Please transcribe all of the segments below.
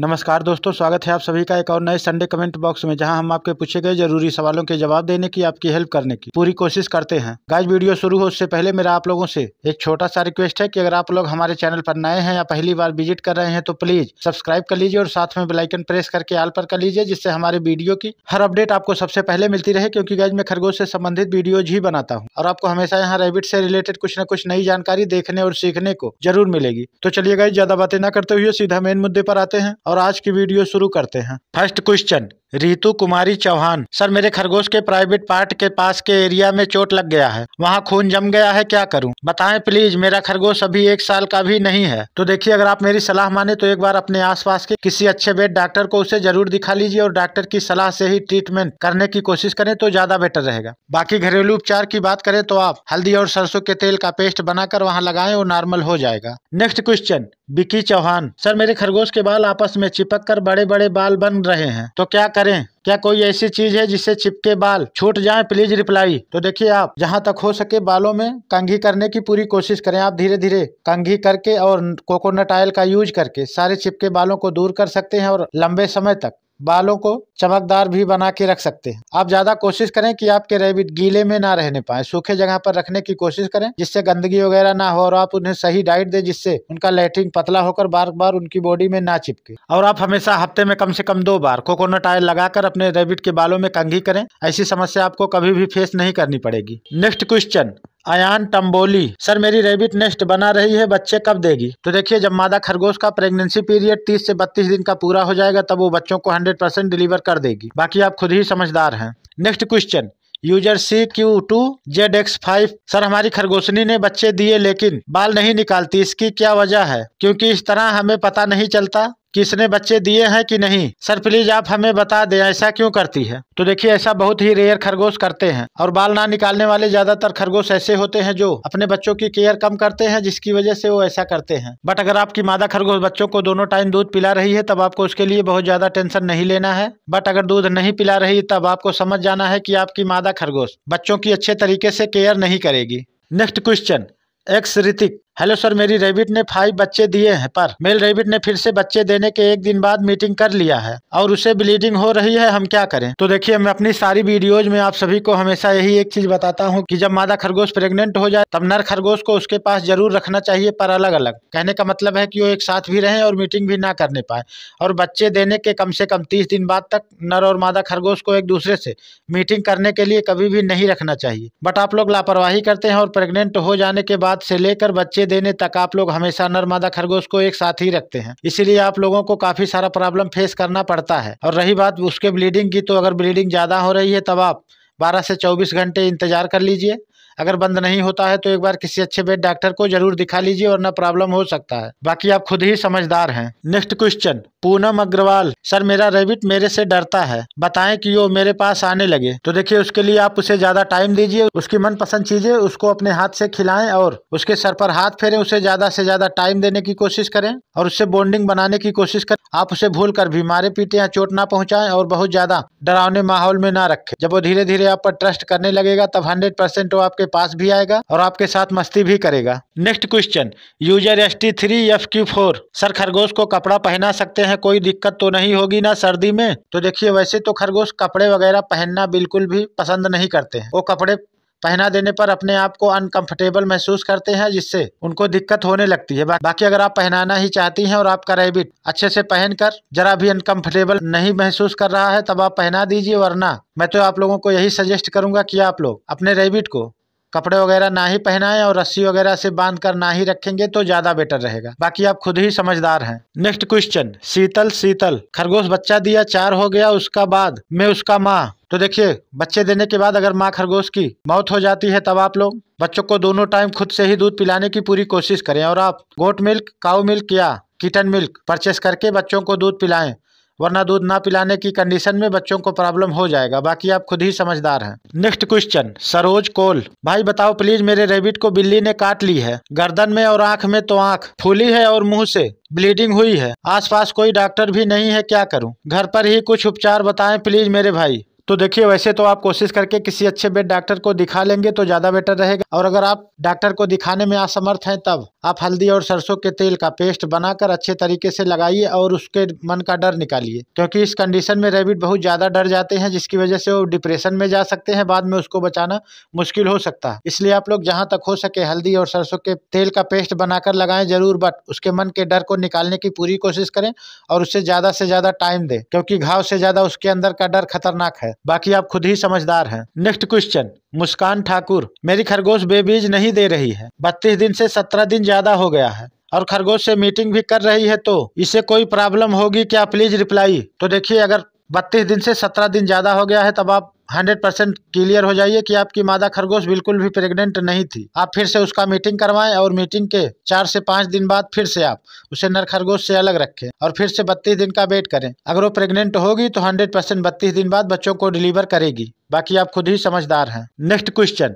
नमस्कार दोस्तों स्वागत है आप सभी का एक और नए संडे कमेंट बॉक्स में जहां हम आपके पूछे गए जरूरी सवालों के जवाब देने की आपकी हेल्प करने की पूरी कोशिश करते हैं गाइस वीडियो शुरू हो उससे पहले मेरा आप लोगों से एक छोटा सा रिक्वेस्ट है कि अगर आप लोग हमारे चैनल पर नए हैं या पहली बार विजिट कर रहे हैं तो प्लीज सब्सक्राइब कर लीजिए और साथ में बेलाइकन प्रेस करके आल पर कर लीजिए जिससे हमारे वीडियो की हर अपडेट आपको सबसे पहले मिलती रहे क्योंकि गाइज मैं खरगोश से संबंधित वीडियोज ही बनाता हूँ और आपको हमेशा यहाँ रेबिट से रिलेटेड कुछ न कुछ नई जानकारी देखने और सीखने को जरूर मिलेगी तो चलिए गाइज ज्यादा बातें न करते हुए सीधा मेन मुद्दे पर आते हैं और आज की वीडियो शुरू करते हैं first question Ritu Kumari Chauhan sir मेरे खरगोश के प्राइवेट पार्ट के पास के एरिया में चोट लग गया है वहाँ खून जम गया है क्या करूँ बताएं प्लीज मेरा खरगोश अभी एक साल का भी नहीं है तो देखिए अगर आप मेरी सलाह माने तो एक बार अपने आसपास के किसी अच्छे वेट डॉक्टर को उसे जरूर दिखा लीजिए और डॉक्टर की सलाह से ही ट्रीटमेंट करने की कोशिश करें तो ज्यादा बेटर रहेगा बाकी घरेलू उपचार की बात करें तो आप हल्दी और सरसों के तेल का पेस्ट बनाकर वहाँ लगाए और नॉर्मल हो जाएगा नेक्स्ट क्वेश्चन बिकी चौहान सर मेरे खरगोश के बाल आपस में चिपक कर बड़े बड़े बाल बन रहे हैं तो क्या कर करें क्या कोई ऐसी चीज है जिससे चिपके बाल छूट जाए प्लीज रिप्लाई तो देखिए आप जहाँ तक हो सके बालों में कंघी करने की पूरी कोशिश करें आप धीरे धीरे कंघी करके और कोकोनट ऑयल का यूज करके सारे चिपके बालों को दूर कर सकते हैं और लंबे समय तक बालों को चमकदार भी बना के रख सकते हैं आप ज्यादा कोशिश करें कि आपके रेबिट गीले में ना रहने पाए सूखे जगह पर रखने की कोशिश करें जिससे गंदगी वगैरह ना हो और आप उन्हें सही डाइट दें जिससे उनका लेटरिन पतला होकर बार बार उनकी बॉडी में ना चिपके और आप हमेशा हफ्ते में कम से कम दो बार कोकोनट ऑयल लगाकर अपने रेबिट के बालों में कंघी करें ऐसी समस्या आपको कभी भी फेस नहीं करनी पड़ेगी next question Ayan Tamboli sir मेरी रेबिट नेस्ट बना रही है बच्चे कब देगी तो देखिए जब मादा खरगोश का प्रेगनेंसी पीरियड 30 से 32 दिन का पूरा हो जाएगा तब वो बच्चों को 100 परसेंट डिलीवर कर देगी बाकी आप खुद ही समझदार हैं next question user C Q two Z X five sir हमारी खरगोशनी ने बच्चे दिए लेकिन बाल नहीं निकालती इसकी क्या वजह है क्योंकि इस तरह हमें पता नहीं चलता किसने बच्चे दिए हैं कि नहीं सर प्लीज आप हमें बता दें ऐसा क्यों करती है तो देखिए ऐसा बहुत ही रेयर खरगोश करते हैं और बाल ना निकालने वाले ज्यादातर खरगोश ऐसे होते हैं जो अपने बच्चों की केयर कम करते हैं जिसकी वजह से वो ऐसा करते हैं बट अगर आपकी मादा खरगोश बच्चों को दोनों टाइम दूध पिला रही है तब आपको उसके लिए बहुत ज्यादा टेंशन नहीं लेना है बट अगर दूध नहीं पिला रही तब आपको समझ जाना है की आपकी मादा खरगोश बच्चों की अच्छे तरीके से केयर नहीं करेगी next question X Hrithik hello sir मेरी रेबिट ने फाइव बच्चे दिए हैं पर मेल रेबिट ने फिर से बच्चे देने के एक दिन बाद मीटिंग कर लिया है और उसे ब्लीडिंग हो रही है हम क्या करें तो देखिए मैं अपनी सारी वीडियोज में आप सभी को हमेशा यही एक चीज बताता हूँ कि जब मादा खरगोश प्रेग्नेंट हो जाए तब नर खरगोश को उसके पास जरूर रखना चाहिए पर अलग अलग कहने का मतलब है की वो एक साथ भी रहे और मीटिंग भी ना करने पाए और बच्चे देने के कम से कम तीस दिन बाद तक नर और मादा खरगोश को एक दूसरे से मीटिंग करने के लिए कभी भी नहीं रखना चाहिए बट आप लोग लापरवाही करते हैं और प्रेगनेंट हो जाने के बाद से लेकर बच्चे देने तक आप लोग हमेशा नर मादा खरगोश को एक साथ ही रखते हैं इसीलिए आप लोगों को काफी सारा प्रॉब्लम फेस करना पड़ता है और रही बात उसके ब्लीडिंग की तो अगर ब्लीडिंग ज़्यादा हो रही है तब आप बारह से चौबीस घंटे इंतजार कर लीजिए अगर बंद नहीं होता है तो एक बार किसी अच्छे वेट डॉक्टर को जरूर दिखा लीजिए और न प्रॉब्लम हो सकता है बाकी आप खुद ही समझदार हैं next question Poonam Agarwal sir मेरा रेबिट मेरे से डरता है बताएं कि वो मेरे पास आने लगे तो देखिए उसके लिए आप उसे ज्यादा टाइम दीजिए उसकी मनपसंद चीजें उसको अपने हाथ से खिलाएं और उसके सर पर हाथ फेरें उसे ज्यादा से ज्यादा टाइम देने की कोशिश करें और उससे बॉन्डिंग बनाने की कोशिश करें आप उसे भूल कर भी मारे पीटे या चोट ना पहुंचाएं और बहुत ज्यादा डरावने माहौल में ना रखें जब वो धीरे धीरे आप पर ट्रस्ट करने लगेगा तब हंड्रेड परसेंट वो आपके आपके पास भी आएगा और आपके साथ मस्ती भी करेगा next question user S T three F Q four sir खरगोश को कपड़ा पहना सकते हैं कोई दिक्कत तो नहीं होगी ना सर्दी में तो देखिए वैसे तो खरगोश कपड़े वगैरह पहनना बिल्कुल भी पसंद नहीं करते हैं वो कपड़े पहना देने पर अपने आप को अनकंफर्टेबल महसूस करते हैं जिससे उनको दिक्कत होने लगती है बाकी अगर आप पहनाना ही चाहती हैं और आपका रेबिट अच्छे से पहनकर जरा भी अनकंफर्टेबल नहीं महसूस कर रहा है तब आप पहना दीजिए वरना मैं तो आप लोगों को यही सजेस्ट करूंगा कि आप लोग अपने रेबिट को कपड़े वगैरह ना ही पहनाएं और रस्सी वगैरह से बांध कर ना ही रखेंगे तो ज्यादा बेटर रहेगा बाकी आप खुद ही समझदार हैं नेक्स्ट क्वेश्चन शीतल शीतल खरगोश बच्चा दिया चार हो गया उसका बाद में उसका माँ तो देखिए बच्चे देने के बाद अगर माँ खरगोश की मौत हो जाती है तब आप लोग बच्चों को दोनों टाइम खुद से ही दूध पिलाने की पूरी कोशिश करें और आप गोट मिल्क काउ मिल्क या किटन मिल्क परचेस करके बच्चों को दूध पिलाएं वरना दूध ना पिलाने की कंडीशन में बच्चों को प्रॉब्लम हो जाएगा बाकी आप खुद ही समझदार हैं नेक्स्ट क्वेश्चन सरोज कोल भाई बताओ प्लीज मेरे रेबिट को बिल्ली ने काट ली है गर्दन में और आँख में तो आँख फूली है और मुँह से ब्लीडिंग हुई है आसपास कोई डॉक्टर भी नहीं है क्या करूं? घर पर ही कुछ उपचार बताएं प्लीज मेरे भाई तो देखिए वैसे तो आप कोशिश करके किसी अच्छे बेड डॉक्टर को दिखा लेंगे तो ज़्यादा बेटर रहेगा और अगर आप डॉक्टर को दिखाने में असमर्थ हैं तब आप हल्दी और सरसों के तेल का पेस्ट बनाकर अच्छे तरीके से लगाइए और उसके मन का डर निकालिए क्योंकि इस कंडीशन में रेबिट बहुत ज़्यादा डर जाते हैं जिसकी वजह से वो डिप्रेशन में जा सकते हैं बाद में उसको बचाना मुश्किल हो सकता है इसलिए आप लोग जहाँ तक हो सके हल्दी और सरसों के तेल का पेस्ट बनाकर लगाएं जरूर बट उसके मन के डर को निकालने की पूरी कोशिश करें और उससे ज़्यादा से ज़्यादा टाइम दें क्योंकि घाव से ज़्यादा उसके अंदर का डर खतरनाक है बाकी आप खुद ही समझदार हैं नेक्स्ट क्वेश्चन मुस्कान ठाकुर मेरी खरगोश बेबीज नहीं दे रही है बत्तीस दिन से सत्रह दिन ज्यादा हो गया है और खरगोश से मीटिंग भी कर रही है तो इसे कोई प्रॉब्लम होगी क्या प्लीज रिप्लाई तो देखिए अगर बत्तीस दिन से सत्रह दिन ज्यादा हो गया है तब आप हंड्रेड परसेंट क्लियर हो जाइए कि आपकी मादा खरगोश बिल्कुल भी प्रेग्नेंट नहीं थी आप फिर से उसका मीटिंग करवाएं और मीटिंग के चार से पाँच दिन बाद फिर से आप उसे नर खरगोश से अलग रखें और फिर से बत्तीस दिन का वेट करें अगर वो प्रेग्नेंट होगी तो हंड्रेड परसेंट बत्तीस दिन बाद बच्चों को डिलीवर करेगी बाकी आप खुद ही समझदार हैं next question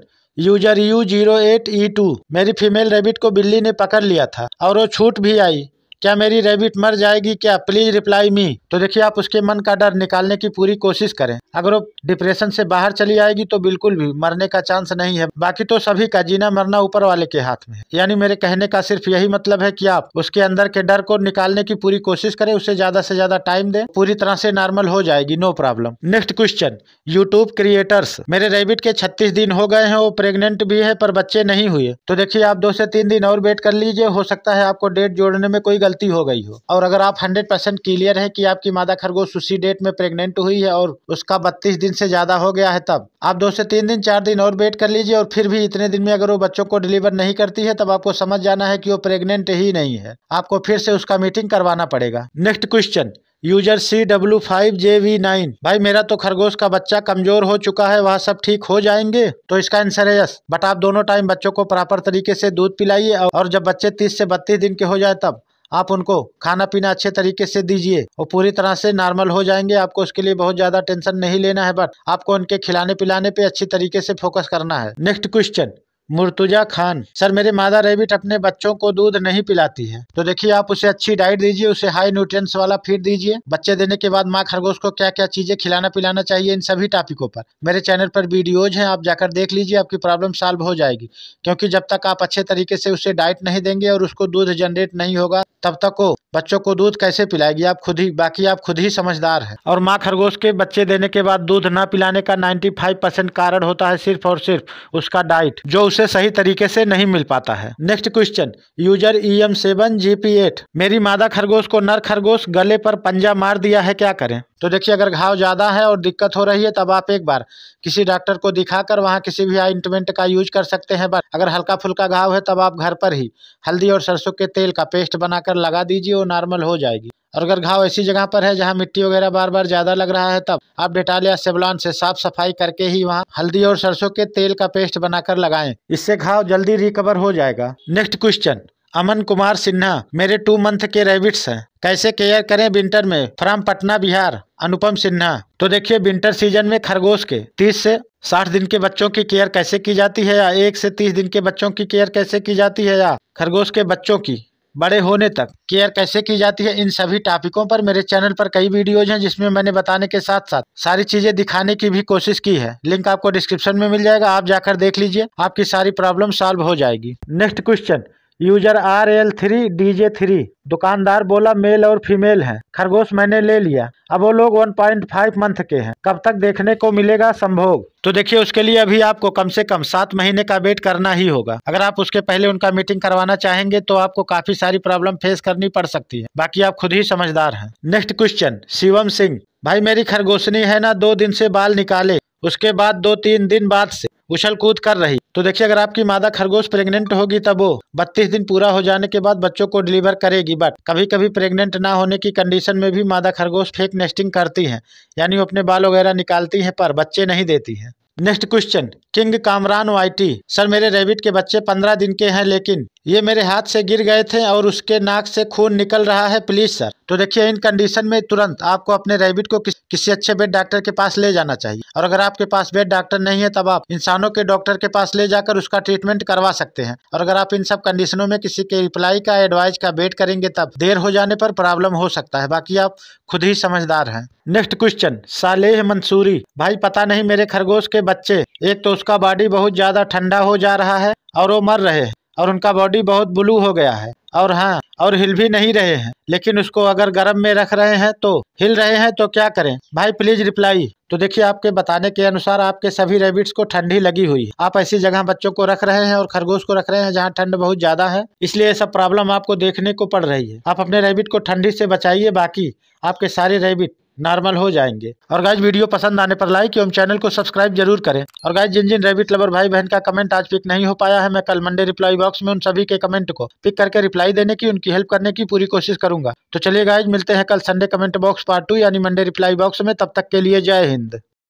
user U zero eight E two मेरी फीमेल रेबिट को बिल्ली ने पकड़ लिया था और वो छूट भी आई क्या मेरी रेबिट मर जाएगी क्या प्लीज रिप्लाई मी तो देखिए आप उसके मन का डर निकालने की पूरी कोशिश करें अगर वो डिप्रेशन से बाहर चली आएगी तो बिल्कुल भी मरने का चांस नहीं है बाकी तो सभी का जीना मरना ऊपर वाले के हाथ में यानी मेरे कहने का सिर्फ यही मतलब है कि आप उसके अंदर के डर को निकालने की पूरी कोशिश करें उसे ज्यादा से ज्यादा टाइम दे पूरी तरह से नॉर्मल हो जाएगी no problem next question YouTube creators मेरे रेबिट के छत्तीस दिन हो गए हैं वो प्रेगनेंट भी है पर बच्चे नहीं हुए तो देखिए आप दो से तीन दिन और वेट कर लीजिए हो सकता है आपको डेट जोड़ने में कोई गलती हो गई हो और अगर आप 100 परसेंट क्लियर है कि आपकी मादा खरगोश उसी डेट में प्रेग्नेंट हुई है और उसका 32 दिन से ज्यादा हो गया है तब आप दो से तीन दिन चार दिन और वेट कर लीजिए और फिर भी इतने दिन में अगर वो बच्चों को डिलीवर नहीं करती है तब आपको समझ जाना है की वो प्रेगनेंट ही नहीं है आपको फिर से उसका मीटिंग करवाना पड़ेगा next question user C W five J V nine भाई मेरा तो खरगोश का बच्चा कमजोर हो चुका है वह सब ठीक हो जाएंगे तो इसका आंसर है यस बट आप दोनों टाइम बच्चों को प्रॉपर तरीके से दूध पिलाइए और जब बच्चे 30 से बत्तीस दिन के हो जाए तब आप उनको खाना पीना अच्छे तरीके से दीजिए और पूरी तरह से नॉर्मल हो जाएंगे आपको उसके लिए बहुत ज्यादा टेंशन नहीं लेना है बट आपको उनके खिलाने पिलाने पे अच्छी तरीके से फोकस करना है next question Murtuza Khan sir मेरे मादा रेबिट अपने बच्चों को दूध नहीं पिलाती है तो देखिए आप उसे अच्छी डाइट दीजिए उसे हाई न्यूट्रिएंट्स वाला फीड दीजिए बच्चे देने के बाद माँ खरगोश को क्या क्या चीजें खिलाना पिलाना चाहिए इन सभी टॉपिकों पर मेरे चैनल पर वीडियोज हैं आप जाकर देख लीजिए आपकी प्रॉब्लम सॉल्व हो जाएगी क्योंकि जब तक आप अच्छे तरीके से उसे डाइट नहीं देंगे और उसको दूध जनरेट नहीं होगा तब तक वो बच्चों को दूध कैसे पिलाएगी आप खुद ही बाकी आप खुद ही समझदार है और माँ खरगोश के बच्चे देने के बाद दूध न पिलाने का 95 परसेंट कारण होता है सिर्फ और सिर्फ उसका डाइट जो उस उसे सही तरीके से नहीं मिल पाता है next question user E M seven G P eight मेरी मादा खरगोश को नर खरगोश गले पर पंजा मार दिया है क्या करें तो देखिए अगर घाव ज़्यादा है और दिक्कत हो रही है तब आप एक बार किसी डॉक्टर को दिखाकर वहाँ किसी भी आइंटमेंट का यूज कर सकते हैं बट अगर हल्का फुल्का घाव है तब आप घर पर ही हल्दी और सरसों के तेल का पेस्ट बनाकर लगा दीजिए और नॉर्मल हो जाएगी और अगर घाव ऐसी जगह पर है जहाँ मिट्टी वगैरह बार बार ज़्यादा लग रहा है तब आप डेटाल या सेवलॉन से साफ सफाई करके ही वहाँ हल्दी और सरसों के तेल का पेस्ट बनाकर लगाएं इससे घाव जल्दी रिकवर हो जाएगा नेक्स्ट क्वेश्चन अमन कुमार सिन्हा मेरे टू मंथ के रेबिट्स हैं कैसे केयर करें विंटर में फ्रॉम पटना बिहार अनुपम सिन्हा तो देखिए विंटर सीजन में खरगोश के तीस से साठ दिन के बच्चों की केयर कैसे की जाती है या एक से तीस दिन के बच्चों की केयर कैसे की जाती है या खरगोश के बच्चों की बड़े होने तक केयर कैसे की जाती है इन सभी टॉपिकों पर मेरे चैनल पर कई वीडियोज हैं जिसमें मैंने बताने के साथ साथ सारी चीज़ें दिखाने की भी कोशिश की है लिंक आपको डिस्क्रिप्शन में मिल जाएगा आप जाकर देख लीजिए आपकी सारी प्रॉब्लम सॉल्व हो जाएगी next question user R L three D J three दुकानदार बोला मेल और फीमेल है खरगोश मैंने ले लिया अब वो लोग 1.5 मंथ के हैं कब तक देखने को मिलेगा संभोग तो देखिए उसके लिए अभी आपको कम से कम सात महीने का वेट करना ही होगा अगर आप उसके पहले उनका मीटिंग करवाना चाहेंगे तो आपको काफी सारी प्रॉब्लम फेस करनी पड़ सकती है बाकी आप खुद ही समझदार हैं नेक्स्ट क्वेश्चन शिवम सिंह भाई मेरी खरगोशनी है ना दो दिन से बाल निकाले उसके बाद दो तीन दिन बाद से उछल कूद कर रही तो देखिए अगर आपकी मादा खरगोश प्रेग्नेंट होगी तब वो बत्तीस दिन पूरा हो जाने के बाद बच्चों को डिलीवर करेगी बट कभी कभी प्रेग्नेंट ना होने की कंडीशन में भी मादा खरगोश फेक नेस्टिंग करती है यानी वो अपने बाल वगैरह निकालती है पर बच्चे नहीं देती है नेक्स्ट क्वेश्चन किंग कामरान वाइटी सर मेरे रेबिट के बच्चे पंद्रह दिन के हैं लेकिन ये मेरे हाथ से गिर गए थे और उसके नाक से खून निकल रहा है प्लीज़ सर तो देखिए इन कंडीशन में तुरंत आपको अपने रेबिट को किस, किसी अच्छे बेड डॉक्टर के पास ले जाना चाहिए और अगर आपके पास बेड डॉक्टर नहीं है तब आप इंसानों के डॉक्टर के पास ले जाकर उसका ट्रीटमेंट करवा सकते हैं और अगर आप इन सब कंडीशनों में किसी के रिप्लाई का एडवाइस का वेट करेंगे तब देर हो जाने पर प्रॉब्लम हो सकता है बाकी आप खुद ही समझदार हैं नेक्स्ट क्वेश्चन सालेह मंसूरी भाई पता नहीं मेरे खरगोश के बच्चे एक तो उसका बॉडी बहुत ज्यादा ठंडा हो जा रहा है और वो मर रहे हैं और उनका बॉडी बहुत ब्लू हो गया है और हाँ और हिल भी नहीं रहे हैं लेकिन उसको अगर गर्म में रख रहे हैं तो हिल रहे हैं तो क्या करें भाई प्लीज रिप्लाई तो देखिए आपके बताने के अनुसार आपके सभी रेबिट्स को ठंडी लगी हुई है आप ऐसी जगह बच्चों को रख रहे हैं और खरगोश को रख रहे हैं जहाँ ठंड बहुत ज्यादा है इसलिए सब प्रॉब्लम आपको देखने को पड़ रही है आप अपने रेबिट को ठंडी से बचाइए बाकी आपके सारे रेबिट नॉर्मल हो जाएंगे और गाइज वीडियो पसंद आने पर लाइक एवं चैनल को सब्सक्राइब जरूर करें और गाइज जिन जिन रेबिट लवर भाई बहन का कमेंट आज पिक नहीं हो पाया है मैं कल मंडे रिप्लाई बॉक्स में उन सभी के कमेंट को पिक करके रिप्लाई देने की उनकी हेल्प करने की पूरी कोशिश करूंगा तो चलिए गाइज मिलते हैं कल Sunday comment box part two यानी मंडे रिप्लाई बॉक्स में तब तक के लिए जय हिंद